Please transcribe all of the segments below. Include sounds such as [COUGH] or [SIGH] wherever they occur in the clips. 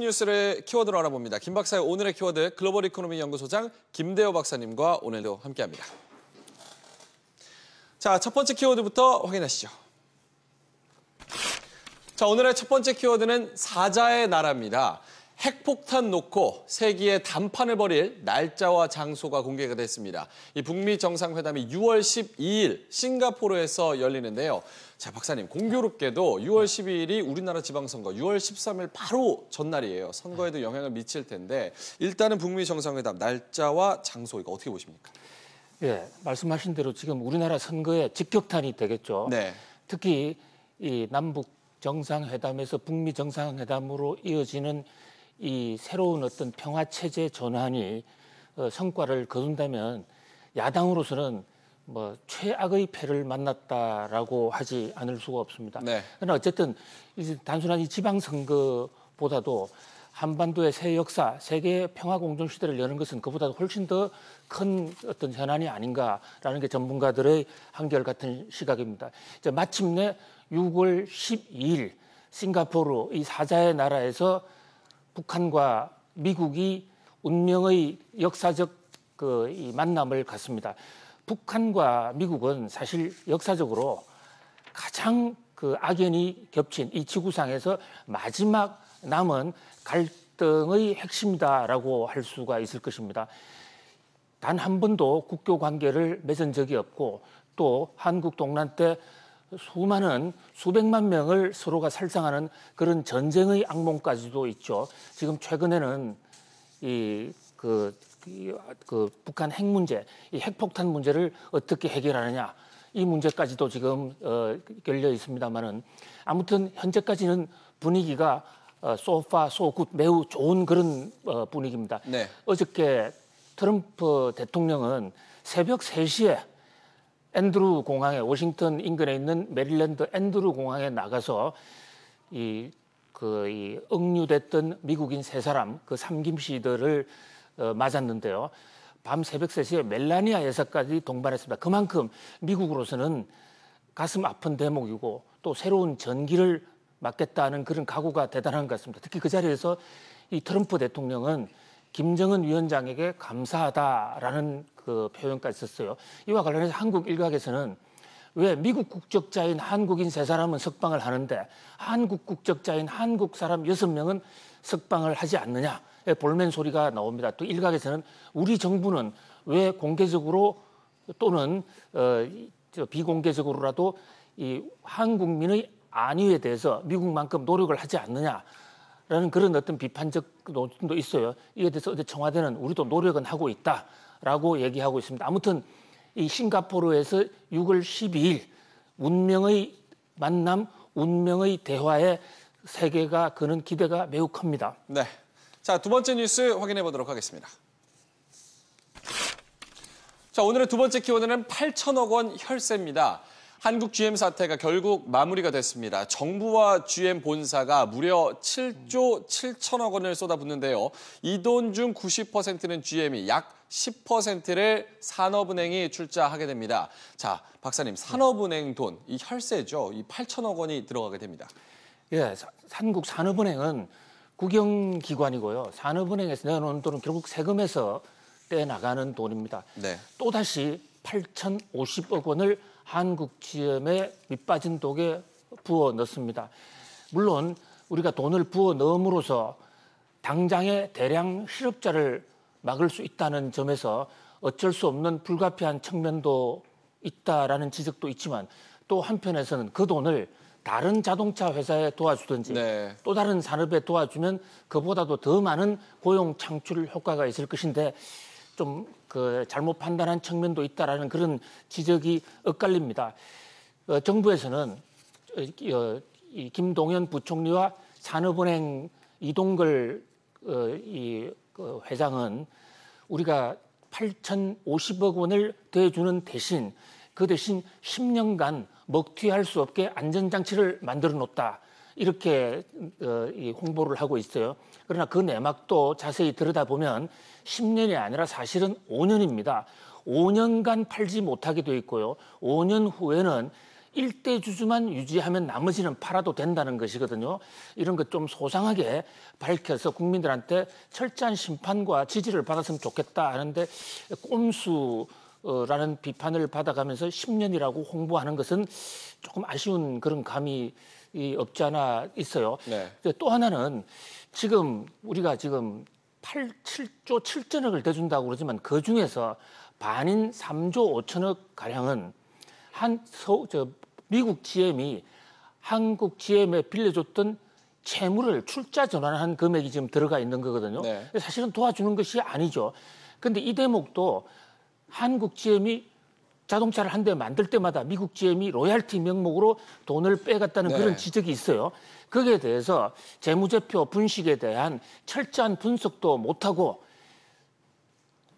뉴스를 키워드로 알아봅니다. 김 박사의 오늘의 키워드 글로벌 이코노미 연구소장 김대호 박사님과 오늘도 함께합니다. 자, 첫 번째 키워드부터 확인하시죠. 자, 오늘의 첫 번째 키워드는 사자의 나라입니다. 핵폭탄 놓고 세기의 단판을 벌일 날짜와 장소가 공개가 됐습니다. 이 북미 정상회담이 6월 12일 싱가포르에서 열리는데요. 자 박사님 공교롭게도 6월 12일이 우리나라 지방선거 6월 13일 바로 전날이에요. 선거에도 영향을 미칠 텐데 일단은 북미 정상회담 날짜와 장소 이거 어떻게 보십니까? 예, 말씀하신 대로 지금 우리나라 선거에 직격탄이 되겠죠. 네. 특히 이 남북 정상회담에서 북미 정상회담으로 이어지는 이 새로운 어떤 평화 체제 전환이 어, 성과를 거둔다면 야당으로서는 뭐 최악의 패를 만났다라고 하지 않을 수가 없습니다. 네. 그러나 어쨌든 이제 단순한 이 지방 선거보다도 한반도의 새 역사, 세계 평화 공존 시대를 여는 것은 그보다도 훨씬 더 큰 어떤 현안이 아닌가라는 게 전문가들의 한결 같은 시각입니다. 이제 마침내 6월 12일 싱가포르 이 사자의 나라에서 북한과 미국이 운명의 역사적 그 이 만남을 갖습니다. 북한과 미국은 사실 역사적으로 가장 그 악연이 겹친 이 지구상에서 마지막 남은 갈등의 핵심이다라고 할 수가 있을 것입니다. 단 한 번도 국교 관계를 맺은 적이 없고 또 한국 동란 때 수많은 수백만 명을 서로가 살상하는 그런 전쟁의 악몽까지도 있죠. 지금 최근에는 이그 그 북한 핵 문제, 이 핵폭탄 문제를 어떻게 해결하느냐 이 문제까지도 지금 어, 열려 있습니다만은 아무튼 현재까지는 분위기가 어, so 소굿 so g o 매우 좋은 그런 어, 분위기입니다. 네. 어저께 트럼프 대통령은 새벽 3시에 앤드루 공항에 워싱턴 인근에 있는 메릴랜드 앤드루 공항에 나가서 이 그이 그, 억류됐던 미국인 세 사람 그 삼김 씨들을 어, 맞았는데요. 밤 새벽 3시에 멜라니아여서까지 동반했습니다. 그만큼 미국으로서는 가슴 아픈 대목이고 또 새로운 전기를 맞겠다는 그런 각오가 대단한 것 같습니다. 특히 그 자리에서 이 트럼프 대통령은 김정은 위원장에게 감사하다라는 그 표현까지 썼어요. 이와 관련해서 한국 일각에서는 왜 미국 국적자인 한국인 세 사람은 석방을 하는데 한국 국적자인 한국 사람 여섯 명은 석방을 하지 않느냐 볼멘 소리가 나옵니다. 또 일각에서는 우리 정부는 왜 공개적으로 또는 어, 비공개적으로라도 이 한국민의 안위에 대해서 미국만큼 노력을 하지 않느냐라는 그런 어떤 비판적 논점도 있어요. 이에 대해서 어제 청와대는 우리도 노력은 하고 있다라고 얘기하고 있습니다. 아무튼 이 싱가포르에서 6월 12일 운명의 만남, 운명의 대화에 세계가 그는 기대가 매우 큽니다. 네. 자, 두 번째 뉴스 확인해 보도록 하겠습니다. 자, 오늘의 두 번째 키워드는 8천억 원 혈세입니다. 한국 GM 사태가 결국 마무리가 됐습니다. 정부와 GM 본사가 무려 7조 7천억 원을 쏟아붓는데요. 이 돈 중 90%는 GM이 약 10%를 산업은행이 출자하게 됩니다. 자, 박사님, 산업은행 돈, 이 혈세죠. 이 8천억 원이 들어가게 됩니다. 예, 한국 산업은행은 국영기관이고요. 산업은행에서 내놓은 돈은 결국 세금에서 떼나가는 돈입니다. 네. 또다시 8,050억 원을 한국 지엠에 밑빠진 독에 부어 넣습니다. 물론 우리가 돈을 부어 넣음으로써 당장의 대량 실업자를 막을 수 있다는 점에서 어쩔 수 없는 불가피한 측면도 있다라는 지적도 있지만 또 한편에서는 그 돈을 다른 자동차 회사에 도와주든지 네. 또 다른 산업에 도와주면 그보다도 더 많은 고용 창출 효과가 있을 것인데 좀 그 잘못 판단한 측면도 있다라는 그런 지적이 엇갈립니다. 어, 정부에서는 어, 이 김동연 부총리와 산업은행 이동걸 어, 이, 그 회장은 우리가 8,050억 원을 대주는 대신 그 대신 10년간 먹튀할 수 없게 안전장치를 만들어 놓다. 이렇게 어, 홍보를 하고 있어요. 그러나 그 내막도 자세히 들여다보면 10년이 아니라 사실은 5년입니다. 5년간 팔지 못하게 돼 있고요. 5년 후에는 일대 주주만 유지하면 나머지는 팔아도 된다는 것이거든요. 이런 것 좀 소상하게 밝혀서 국민들한테 철저한 심판과 지지를 받았으면 좋겠다 하는데 꼼수 라는 비판을 받아가면서 10년이라고 홍보하는 것은 조금 아쉬운 그런 감이 없지 않아 있어요. 네. 또 하나는 지금 우리가 지금 8, 7조 7천억을 대준다고 그러지만 그 중에서 반인 3조 5천억 가량은 한 서, 저, 미국 GM이 한국 GM에 빌려줬던 채무를 출자 전환한 금액이 지금 들어가 있는 거거든요. 네. 사실은 도와주는 것이 아니죠. 근데 이 대목도 한국 GM이 자동차를 한 대 만들 때마다 미국 GM이 로얄티 명목으로 돈을 빼갔다는 네. 그런 지적이 있어요. 거기에 대해서 재무제표 분식에 대한 철저한 분석도 못하고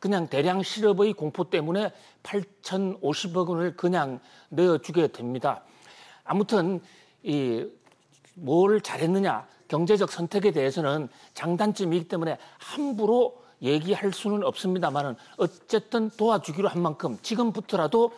그냥 대량 실업의 공포 때문에 8,050억 원을 그냥 내어주게 됩니다. 아무튼 이뭘 잘했느냐 경제적 선택에 대해서는 장단점이기 때문에 함부로 얘기할 수는 없습니다만은 어쨌든 도와주기로 한 만큼 지금부터라도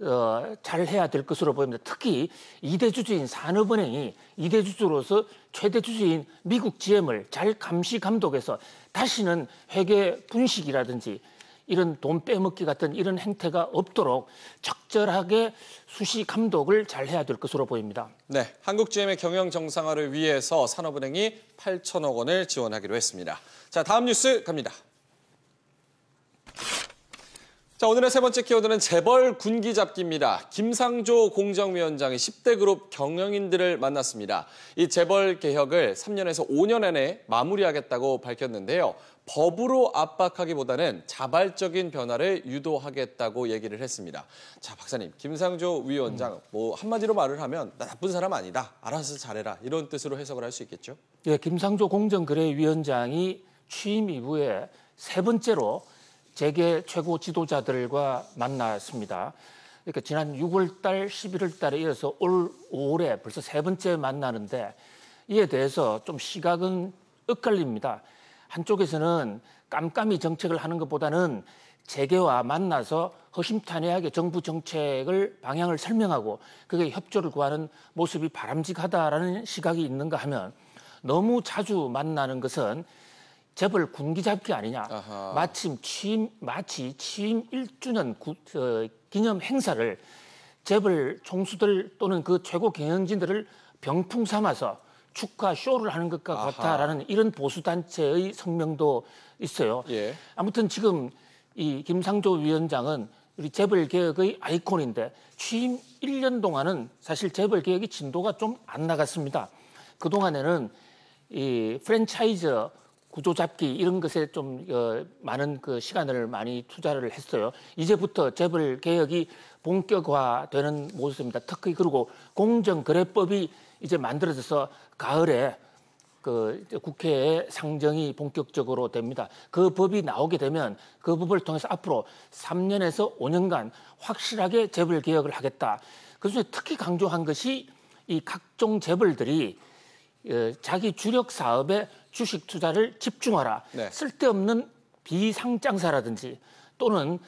어, 잘 해야 될 것으로 보입니다. 특히 이대 주주인 산업은행이 이대 주주로서 최대 주주인 미국 GM을 잘 감시 감독해서 다시는 회계 분식이라든지 이런 돈 빼먹기 같은 이런 행태가 없도록 적절하게 수시 감독을 잘 해야 될 것으로 보입니다. 네, 한국GM의 경영 정상화를 위해서 산업은행이 8천억 원을 지원하기로 했습니다. 자, 다음 뉴스 갑니다. 자, 오늘의 세 번째 키워드는 재벌 군기 잡기입니다. 김상조 공정위원장이 10대 그룹 경영인들을 만났습니다. 이 재벌 개혁을 3년에서 5년 안에 마무리하겠다고 밝혔는데요. 법으로 압박하기보다는 자발적인 변화를 유도하겠다고 얘기를 했습니다. 자, 박사님, 김상조 위원장 음. 뭐 한마디로 말을 하면 나 나쁜 사람 아니다. 알아서 잘해라. 이런 뜻으로 해석을 할 수 있겠죠? 예, 김상조 공정거래위원장이 취임 이후에 세 번째로 재계 최고 지도자들과 만났습니다. 그러니까 지난 6월 달, 11월 달에 이어서 올 올해 벌써 세 번째 만나는데 이에 대해서 좀 시각은 엇갈립니다. 한쪽에서는 깜깜이 정책을 하는 것보다는 재계와 만나서 허심탄회하게 정부 정책을 방향을 설명하고 그게 협조를 구하는 모습이 바람직하다라는 시각이 있는가 하면 너무 자주 만나는 것은 재벌 군기 잡기 아니냐. 아하. 마침 취임 마치 취임 1주년 구, 어, 기념 행사를 재벌 총수들 또는 그 최고 경영진들을 병풍 삼아서 축하 쇼를 하는 것과 아하. 같다라는 이런 보수 단체의 성명도 있어요. 예. 아무튼 지금 이 김상조 위원장은 우리 재벌 개혁의 아이콘인데 취임 1년 동안은 사실 재벌 개혁의 진도가 좀 안 나갔습니다. 그 동안에는 이 프랜차이즈 구조 잡기 이런 것에 좀 어, 많은 그 시간을 많이 투자를 했어요. 이제부터 재벌 개혁이 본격화되는 모습입니다. 특히 그리고 공정거래법이 이제 만들어져서 가을에 그 국회의 상정이 본격적으로 됩니다. 그 법이 나오게 되면 그 법을 통해서 앞으로 3년에서 5년간 확실하게 재벌 개혁을 하겠다. 그래에 특히 강조한 것이 이 각종 재벌들이 예, 자기 주력 사업에 주식 투자를 집중하라. 네. 쓸데없는 비상장사라든지 또는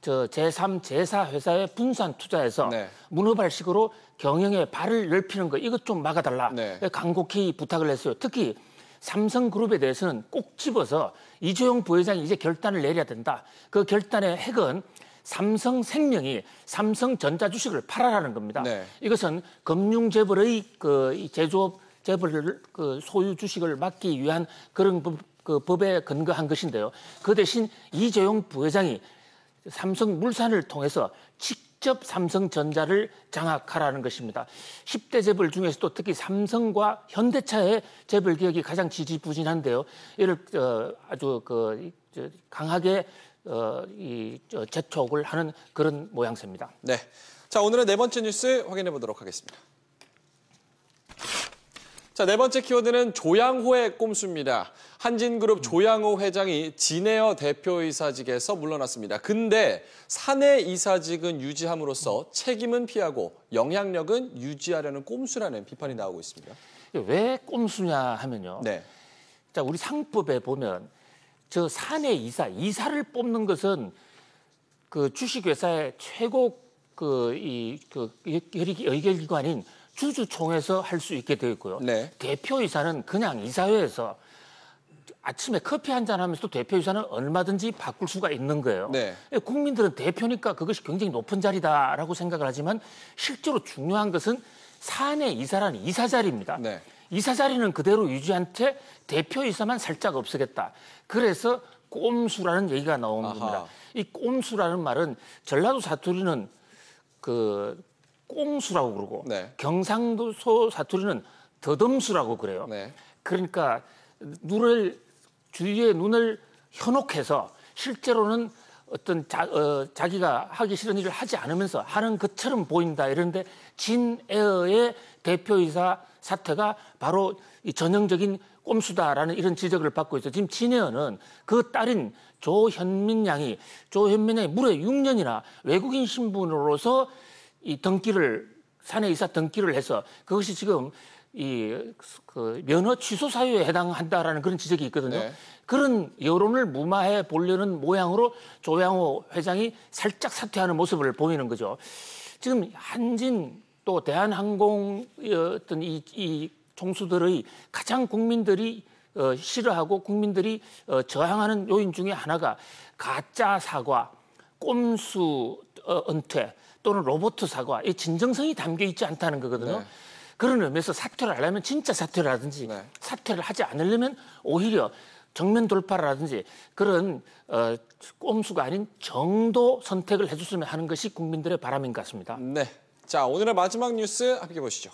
저 제3, 제4 회사의 분산 투자에서 네. 문어발식으로 경영의 발을 넓히는 거 이것 좀 막아달라. 네. 간곡히 예, 부탁을 했어요. 특히 삼성그룹에 대해서는 꼭 집어서 이재용 부회장이 이제 결단을 내려야 된다. 그 결단의 핵은 삼성생명이 삼성전자 주식을 팔아라는 겁니다. 네. 이것은 금융재벌의 그 제조업 재벌 그 소유 주식을 막기 위한 그런 법, 그 법에 근거한 것인데요. 그 대신 이재용 부회장이 삼성 물산을 통해서 직접 삼성전자를 장악하라는 것입니다. 10대 재벌 중에서도 특히 삼성과 현대차의 재벌 개혁이 가장 지지부진한데요. 이를 어, 아주 그 강하게 어, 이 재촉을 하는 그런 모양새입니다. 네. 자, 오늘의 네 번째 뉴스 확인해 보도록 하겠습니다. 자, 네 번째 키워드는 조양호의 꼼수입니다. 한진그룹 조양호 회장이 진에어 대표이사직에서 물러났습니다. 근데 사내 이사직은 유지함으로써 책임은 피하고 영향력은 유지하려는 꼼수라는 비판이 나오고 있습니다. 왜 꼼수냐 하면요. 네. 자, 우리 상법에 보면 저 사내 이사, 이사를 뽑는 것은 그 주식회사의 최고 그, 이, 그, 의결기관인 주주총회에서 할 수 있게 되어 고요 네. 대표이사는 그냥 이사회에서 아침에 커피 한잔 하면서 도 대표이사는 얼마든지 바꿀 수가 있는 거예요. 네. 예, 국민들은 대표니까 그것이 굉장히 높은 자리다라고 생각을 하지만 실제로 중요한 것은 사내 이사라는 이사 자리입니다. 네. 이사 자리는 그대로 유지한 채 대표이사만 살짝 없애겠다. 그래서 꼼수라는 얘기가 나오는 겁니다. 이 꼼수라는 말은 전라도 사투리는 그 꽁수라고 그러고 네. 경상도 소 사투리는 더듬수라고 그래요. 네. 그러니까 눈을 주위의 눈을 현혹해서 실제로는 어떤 자, 어, 자기가 하기 싫은 일을 하지 않으면서 하는 것처럼 보인다 이런데 진에어의 대표이사 사태가 바로 이 전형적인 꼼수다라는 이런 지적을 받고 있어. 요 지금 진에어는 그 딸인 조현민 양이 조현민 양이 무려 6년이나 외국인 신분으로서 이 등기를 사내 이사 등기를 해서 그것이 지금 이그 면허 취소 사유에 해당한다라는 그런 지적이 있거든요. 네. 그런 여론을 무마해 보려는 모양으로 조양호 회장이 살짝 사퇴하는 모습을 보이는 거죠. 지금 한진 또 대한항공 의 어떤 이, 이 총수들의 가장 국민들이 어, 싫어하고 국민들이 어, 저항하는 요인 중에 하나가 가짜 사과, 꼼수 어, 은퇴 또는 로봇 사과 이 진정성이 담겨 있지 않다는 거거든요. 네. 그런 의미에서 사퇴를 하려면 진짜 사퇴를 하든지 네. 사퇴를 하지 않으려면 오히려 정면 돌파라든지 그런 어, 꼼수가 아닌 정도 선택을 해줬으면 하는 것이 국민들의 바람인 것 같습니다. 네. 자 오늘의 마지막 뉴스 함께 보시죠.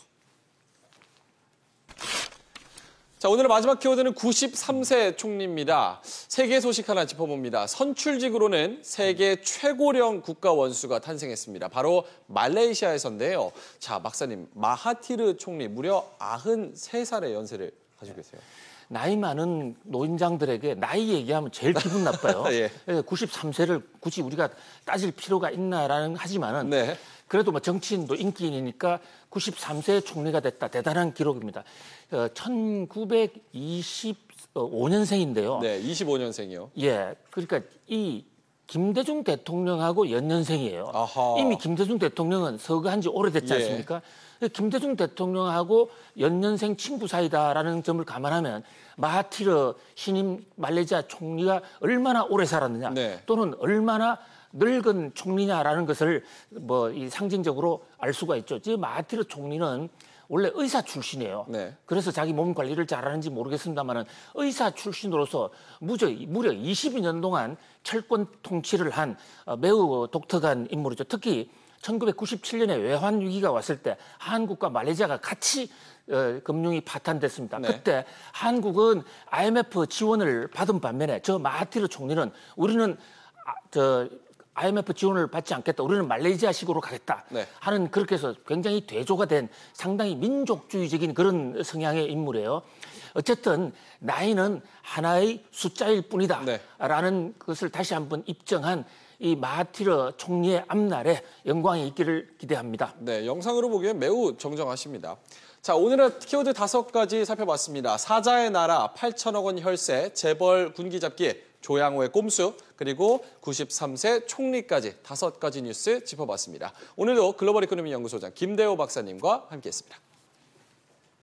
자, 오늘의 마지막 키워드는 93세 총리입니다. 세계 소식 하나 짚어봅니다. 선출직으로는 세계 최고령 국가 원수가 탄생했습니다. 바로 말레이시아에서인데요. 자, 박사님, 마하티르 총리 무려 93살의 연세를 가지고 계세요. 나이 많은 노인장들에게 나이 얘기하면 제일 기분 나빠요. [LAUGHS] 예. 93세를 굳이 우리가 따질 필요가 있나라는 하지만은 네. 그래도 뭐 정치인도 인기인이니까 93세 총리가 됐다. 대단한 기록입니다. 1925년생인데요. 어, 네, 25년생이요. 예. 그러니까 이 김대중 대통령하고 연년생이에요. 아하. 이미 김대중 대통령은 서거한 지 오래됐지 예. 않습니까? 예. 김대중 대통령하고 연년생 친구 사이다라는 점을 감안하면 마하티르 신임 말레이시아 총리가 얼마나 오래 살았느냐 네. 또는 얼마나 늙은 총리냐라는 것을 뭐 이 상징적으로 알 수가 있죠. 지금 마티르 총리는 원래 의사 출신이에요. 네. 그래서 자기 몸 관리를 잘하는지 모르겠습니다만은 의사 출신으로서 무려, 무려 22년 동안 철권 통치를 한 어, 매우 독특한 인물이죠. 특히 1997년에 외환 위기가 왔을 때 한국과 말레이시아가 같이 어, 금융이 파탄됐습니다. 네. 그때 한국은 IMF 지원을 받은 반면에 저마티르 총리는 우리는 아, 저 IMF 지원을 받지 않겠다. 우리는 말레이시아식으로 가겠다. 네. 하는 그렇게 해서 굉장히 대조가 된 상당히 민족주의적인 그런 성향의 인물이에요. 어쨌든 나이는 하나의 숫자일 뿐이다. 네. 라는 것을 다시 한번 입증한 이마티르 총리의 앞날에 영광이 있기를 기대합니다. 네, 영상으로 보기엔 매우 정정하십니다. 자, 오늘의 키워드 다섯 가지 살펴봤습니다. 사자의 나라, 8천억 원 혈세, 재벌 군기 잡기, 조양호의 꼼수, 그리고 93세 총리까지 다섯 가지 뉴스 짚어봤습니다. 오늘도 글로벌 이코노미 연구소장 김대호 박사님과 함께했습니다.